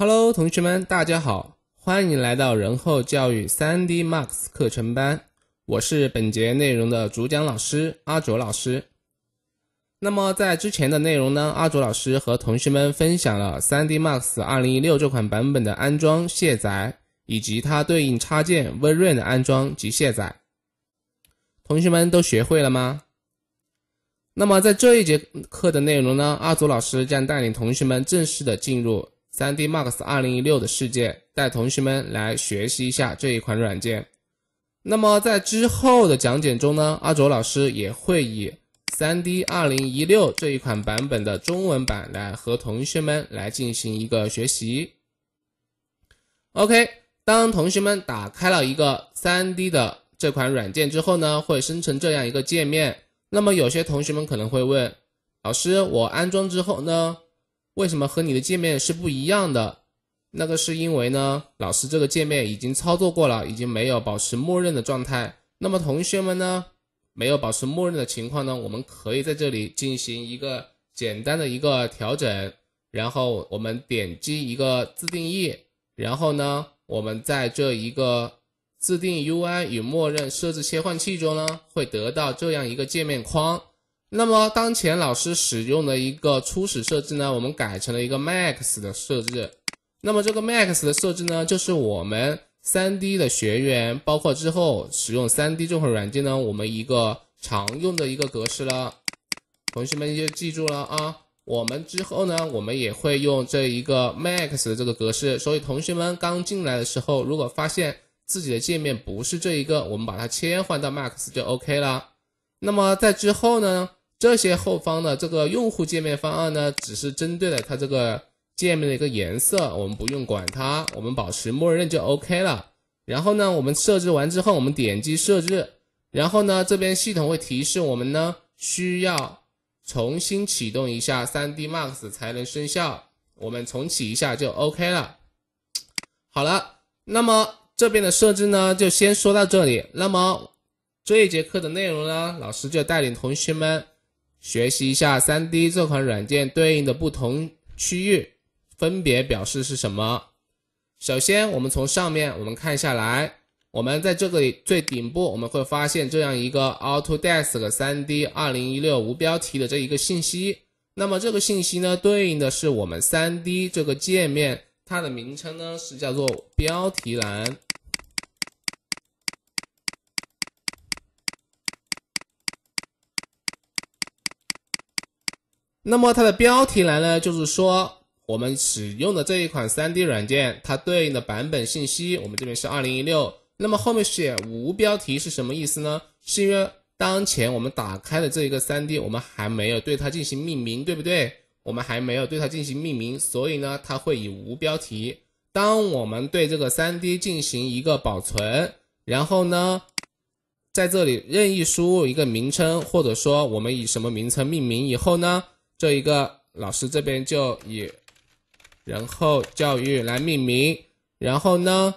Hello，同学们，大家好，欢迎来到仁厚教育 3D Max 课程班。我是本节内容的主讲老师阿卓老师。那么在之前的内容呢，阿卓老师和同学们分享了 3D Max 2016这款版本的安装、卸载，以及它对应插件 v r a n 的安装及卸载。同学们都学会了吗？那么在这一节课的内容呢，阿卓老师将带领同学们正式的进入。3D Max 2016的世界，带同学们来学习一下这一款软件。那么在之后的讲解中呢，阿卓老师也会以 3D 2016这一款版本的中文版来和同学们来进行一个学习。OK，当同学们打开了一个 3D 的这款软件之后呢，会生成这样一个界面。那么有些同学们可能会问，老师，我安装之后呢？为什么和你的界面是不一样的？那个是因为呢，老师这个界面已经操作过了，已经没有保持默认的状态。那么同学们呢，没有保持默认的情况呢，我们可以在这里进行一个简单的一个调整。然后我们点击一个自定义，然后呢，我们在这一个自定义 UI 与默认设置切换器中呢，会得到这样一个界面框。那么当前老师使用的一个初始设置呢，我们改成了一个 MAX 的设置。那么这个 MAX 的设置呢，就是我们 3D 的学员，包括之后使用 3D 这款软件呢，我们一个常用的一个格式了。同学们就记住了啊，我们之后呢，我们也会用这一个 MAX 的这个格式。所以同学们刚进来的时候，如果发现自己的界面不是这一个，我们把它切换到 MAX 就 OK 了。那么在之后呢？这些后方的这个用户界面方案呢，只是针对了它这个界面的一个颜色，我们不用管它，我们保持默认就 OK 了。然后呢，我们设置完之后，我们点击设置，然后呢，这边系统会提示我们呢需要重新启动一下 3D Max 才能生效，我们重启一下就 OK 了。好了，那么这边的设置呢就先说到这里。那么这一节课的内容呢，老师就带领同学们。学习一下三 D 这款软件对应的不同区域分别表示是什么？首先，我们从上面我们看下来，我们在这个最顶部我们会发现这样一个 AutoDesk 三 D 二零一六无标题的这一个信息。那么这个信息呢，对应的是我们三 D 这个界面，它的名称呢是叫做标题栏。那么它的标题栏呢？就是说我们使用的这一款 3D 软件，它对应的版本信息，我们这边是2016。那么后面写无标题是什么意思呢？是因为当前我们打开的这一个 3D，我们还没有对它进行命名，对不对？我们还没有对它进行命名，所以呢，它会以无标题。当我们对这个 3D 进行一个保存，然后呢，在这里任意输入一个名称，或者说我们以什么名称命名以后呢？这一个老师这边就以“然后教育”来命名，然后呢，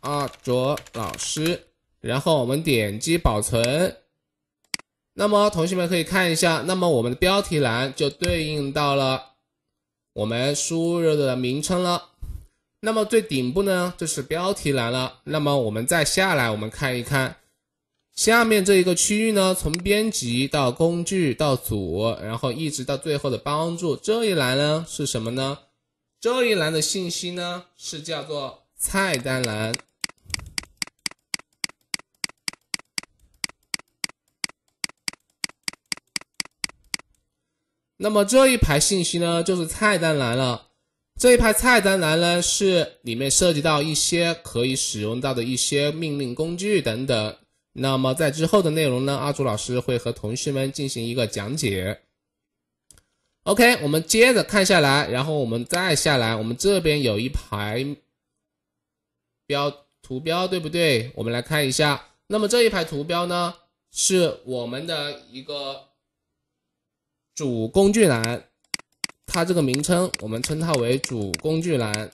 阿卓老师，然后我们点击保存。那么同学们可以看一下，那么我们的标题栏就对应到了我们输入的名称了。那么最顶部呢，就是标题栏了。那么我们再下来，我们看一看。下面这一个区域呢，从编辑到工具到组，然后一直到最后的帮助这一栏呢，是什么呢？这一栏的信息呢，是叫做菜单栏。那么这一排信息呢，就是菜单栏了。这一排菜单栏呢，是里面涉及到一些可以使用到的一些命令、工具等等。那么在之后的内容呢，阿祖老师会和同学们进行一个讲解。OK，我们接着看下来，然后我们再下来，我们这边有一排标图标，对不对？我们来看一下，那么这一排图标呢，是我们的一个主工具栏，它这个名称我们称它为主工具栏。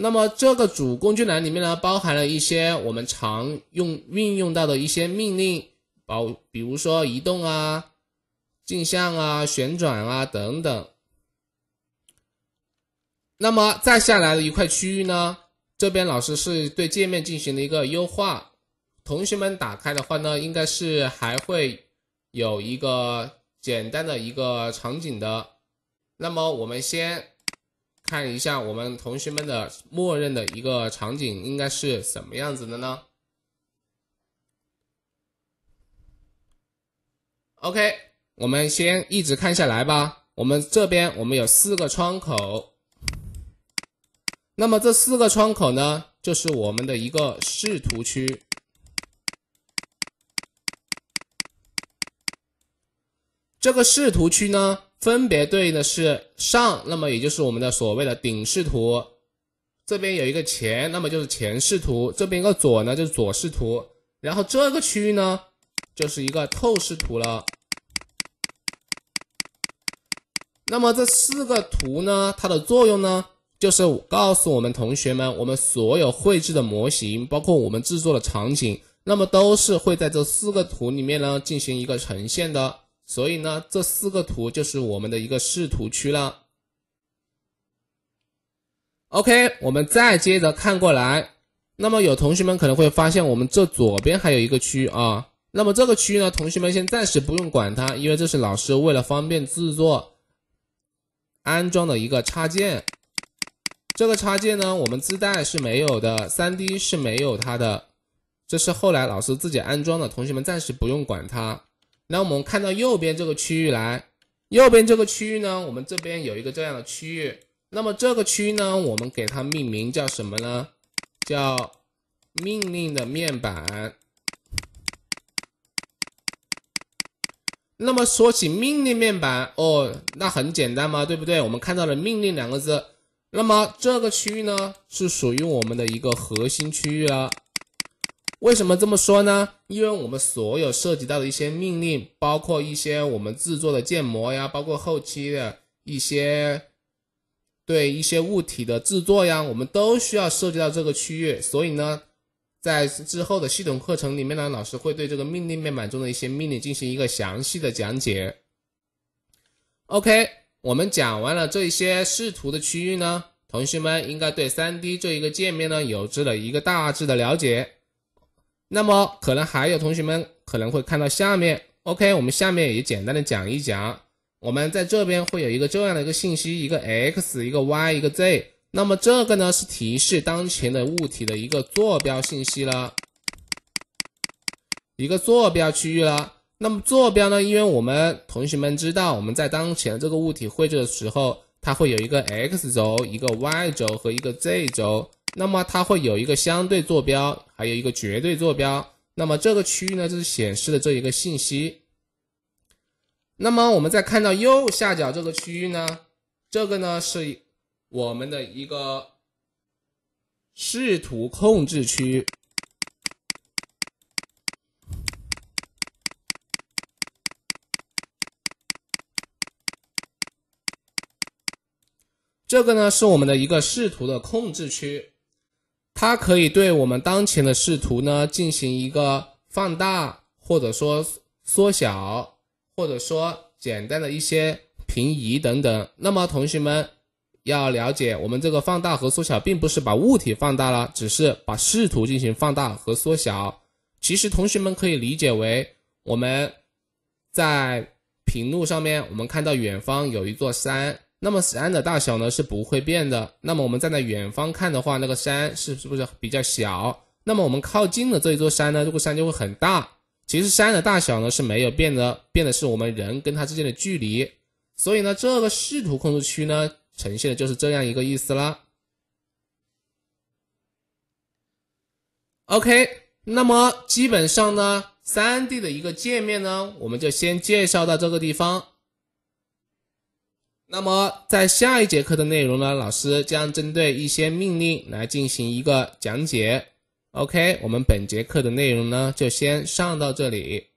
那么这个主工具栏里面呢，包含了一些我们常用运用到的一些命令，包比如说移动啊、镜像啊、旋转啊等等。那么再下来的一块区域呢，这边老师是对界面进行了一个优化，同学们打开的话呢，应该是还会有一个简单的一个场景的。那么我们先。看一下我们同学们的默认的一个场景应该是什么样子的呢？OK，我们先一直看下来吧。我们这边我们有四个窗口，那么这四个窗口呢，就是我们的一个视图区。这个视图区呢？分别对应的是上，那么也就是我们的所谓的顶视图；这边有一个前，那么就是前视图；这边一个左呢，就是左视图。然后这个区域呢，就是一个透视图了。那么这四个图呢，它的作用呢，就是告诉我们同学们，我们所有绘制的模型，包括我们制作的场景，那么都是会在这四个图里面呢进行一个呈现的。所以呢，这四个图就是我们的一个视图区了。OK，我们再接着看过来。那么有同学们可能会发现，我们这左边还有一个区啊。那么这个区域呢，同学们先暂时不用管它，因为这是老师为了方便制作安装的一个插件。这个插件呢，我们自带是没有的，三 D 是没有它的，这是后来老师自己安装的。同学们暂时不用管它。那我们看到右边这个区域来，右边这个区域呢，我们这边有一个这样的区域。那么这个区域呢，我们给它命名叫什么呢？叫命令的面板。那么说起命令面板，哦，那很简单嘛，对不对？我们看到了“命令”两个字，那么这个区域呢，是属于我们的一个核心区域了。为什么这么说呢？因为我们所有涉及到的一些命令，包括一些我们制作的建模呀，包括后期的一些对一些物体的制作呀，我们都需要涉及到这个区域。所以呢，在之后的系统课程里面呢，老师会对这个命令面板中的一些命令进行一个详细的讲解。OK，我们讲完了这些视图的区域呢，同学们应该对 3D 这一个界面呢有这了一个大致的了解。那么可能还有同学们可能会看到下面，OK，我们下面也简单的讲一讲，我们在这边会有一个这样的一个信息，一个 x，一个 y，一个 z，那么这个呢是提示当前的物体的一个坐标信息了，一个坐标区域了。那么坐标呢，因为我们同学们知道，我们在当前这个物体绘制的时候，它会有一个 x 轴、一个 y 轴和一个 z 轴。那么它会有一个相对坐标，还有一个绝对坐标。那么这个区域呢，就是显示的这一个信息。那么我们再看到右下角这个区域呢，这个呢是我们的一个视图控制区。这个呢是我们的一个视图的控制区。它可以对我们当前的视图呢进行一个放大，或者说缩小，或者说简单的一些平移等等。那么同学们要了解，我们这个放大和缩小并不是把物体放大了，只是把视图进行放大和缩小。其实同学们可以理解为，我们在屏幕上面我们看到远方有一座山。那么山的大小呢是不会变的。那么我们站在远方看的话，那个山是是不是比较小？那么我们靠近的这一座山呢，这个山就会很大。其实山的大小呢是没有变的，变的是我们人跟它之间的距离。所以呢，这个视图控制区呢呈现的就是这样一个意思啦。OK，那么基本上呢，3D 的一个界面呢，我们就先介绍到这个地方。那么，在下一节课的内容呢，老师将针对一些命令来进行一个讲解。OK，我们本节课的内容呢，就先上到这里。